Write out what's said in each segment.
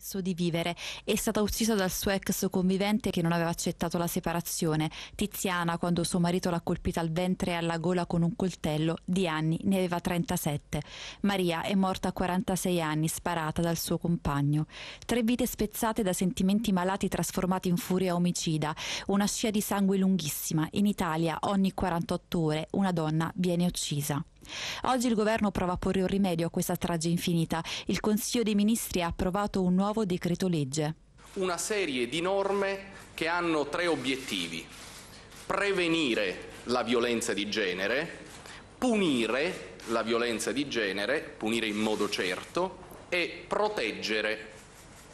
smesso di vivere. È stata uccisa dal suo ex convivente che non aveva accettato la separazione. Tiziana, quando suo marito l'ha colpita al ventre e alla gola con un coltello, di anni ne aveva 37. Maria è morta a 46 anni, sparata dal suo compagno. Tre vite spezzate da sentimenti malati trasformati in furia omicida. Una scia di sangue lunghissima. In Italia ogni 48 ore una donna viene uccisa. Oggi il governo prova a porre un rimedio a questa strage infinita. Il Consiglio dei Ministri ha approvato un nuovo decreto legge. Una serie di norme che hanno tre obiettivi. Prevenire la violenza di genere, punire la violenza di genere, punire in modo certo e proteggere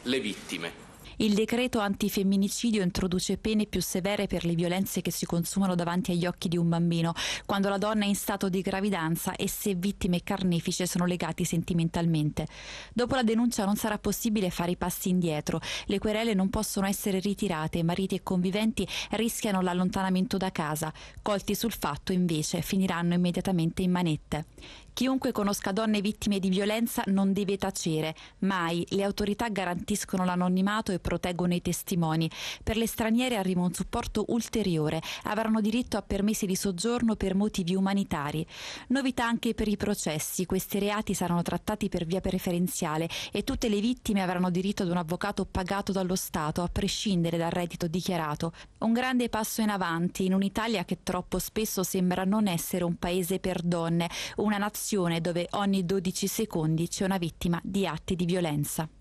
le vittime. Il decreto antifemminicidio introduce pene più severe per le violenze che si consumano davanti agli occhi di un bambino, quando la donna è in stato di gravidanza e se vittime e carnefice sono legati sentimentalmente. Dopo la denuncia non sarà possibile fare i passi indietro, le querele non possono essere ritirate, mariti e conviventi rischiano l'allontanamento da casa, colti sul fatto invece finiranno immediatamente in manette. Chiunque conosca donne vittime di violenza non deve tacere, mai le autorità garantiscono l'anonimato e proteggono i testimoni. Per le straniere arriva un supporto ulteriore, avranno diritto a permessi di soggiorno per motivi umanitari. Novità anche per i processi, questi reati saranno trattati per via preferenziale e tutte le vittime avranno diritto ad un avvocato pagato dallo Stato, a prescindere dal reddito dichiarato. Un grande passo in avanti in un'Italia che troppo spesso sembra non essere un paese per donne, una nazione dove ogni 12 secondi c'è una vittima di atti di violenza.